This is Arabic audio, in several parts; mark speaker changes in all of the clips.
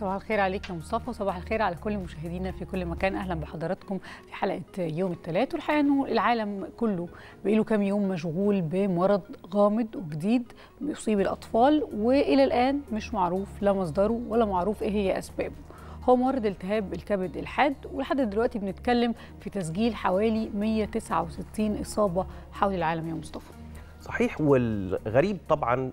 Speaker 1: صباح الخير عليك يا مصطفى وصباح الخير على كل مشاهدينا في كل مكان اهلا بحضراتكم في حلقه يوم الثلاث والحقيقه انه العالم كله بقاله كام يوم مشغول بمرض غامض وجديد بيصيب الاطفال والى الان مش معروف لا مصدره ولا معروف ايه هي اسبابه هو مرض التهاب الكبد الحاد ولحد دلوقتي بنتكلم في تسجيل حوالي 169 اصابه حول العالم يا مصطفى
Speaker 2: صحيح والغريب طبعا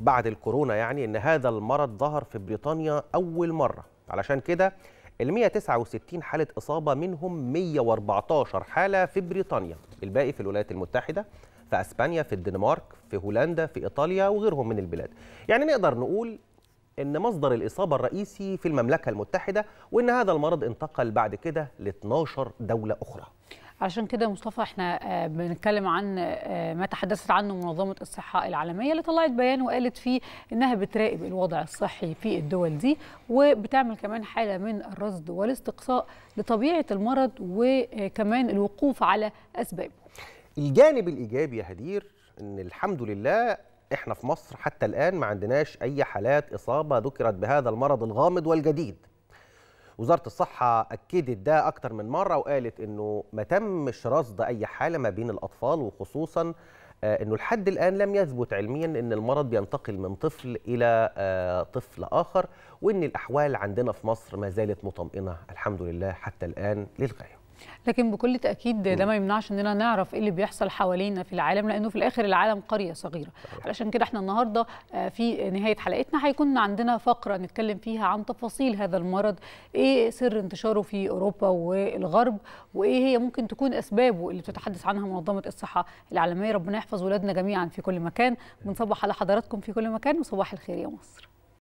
Speaker 2: بعد الكورونا يعني ان هذا المرض ظهر في بريطانيا اول مره علشان كده ال 169 حاله اصابه منهم 114 حاله في بريطانيا الباقي في الولايات المتحده في اسبانيا في الدنمارك في هولندا في ايطاليا وغيرهم من البلاد يعني نقدر نقول ان مصدر الاصابه الرئيسي في المملكه المتحده وان هذا المرض انتقل بعد كده ل 12 دوله اخرى
Speaker 1: علشان كده مصطفى احنا آه، بنتكلم عن آه، ما تحدثت عنه منظمه الصحه العالميه اللي طلعت بيان وقالت فيه انها بتراقب الوضع الصحي في الدول دي وبتعمل كمان حاله من الرصد والاستقصاء لطبيعه المرض وكمان الوقوف على اسبابه.
Speaker 2: الجانب الايجابي يا هدير ان الحمد لله احنا في مصر حتى الان ما عندناش اي حالات اصابه ذكرت بهذا المرض الغامض والجديد. وزاره الصحه اكدت ده اكتر من مره وقالت انه ما تمش رصد اي حاله ما بين الاطفال وخصوصا آه، انه لحد الان لم يثبت علميا ان المرض بينتقل من طفل الى آه، طفل اخر وان الاحوال عندنا في مصر ما زالت مطمئنه الحمد لله حتى الان للغايه
Speaker 1: لكن بكل تاكيد ده ما يمنعش اننا نعرف ايه اللي بيحصل حوالينا في العالم لانه في الاخر العالم قريه صغيره علشان كده احنا النهارده آه، في نهايه حلقتنا هيكون عندنا فقره نتكلم فيها عن تفاصيل هذا المرض ايه سر انتشاره في اوروبا والغرب وايه هي ممكن تكون اسبابه اللي بتتحدث عنها منظمه الصحه العالميه ربنا يحفظ ولادنا جميعا في كل مكان بنصبح على حضراتكم في كل مكان وصباح الخير يا مصر